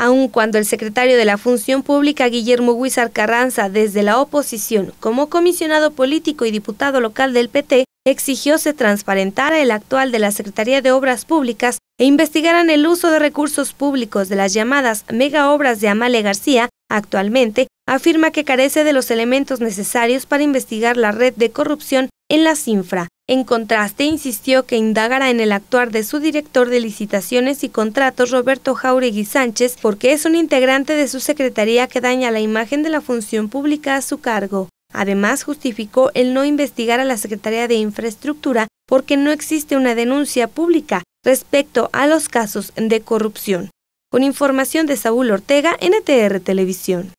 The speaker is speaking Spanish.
Aun cuando el secretario de la Función Pública, Guillermo Huizar Carranza, desde la oposición, como comisionado político y diputado local del PT, exigió se transparentara el actual de la Secretaría de Obras Públicas e investigaran el uso de recursos públicos de las llamadas mega obras de Amale García, actualmente afirma que carece de los elementos necesarios para investigar la red de corrupción en la CINFRA. En contraste, insistió que indagara en el actuar de su director de licitaciones y contratos, Roberto Jauregui Sánchez, porque es un integrante de su secretaría que daña la imagen de la función pública a su cargo. Además, justificó el no investigar a la Secretaría de Infraestructura porque no existe una denuncia pública respecto a los casos de corrupción. Con información de Saúl Ortega, NTR Televisión.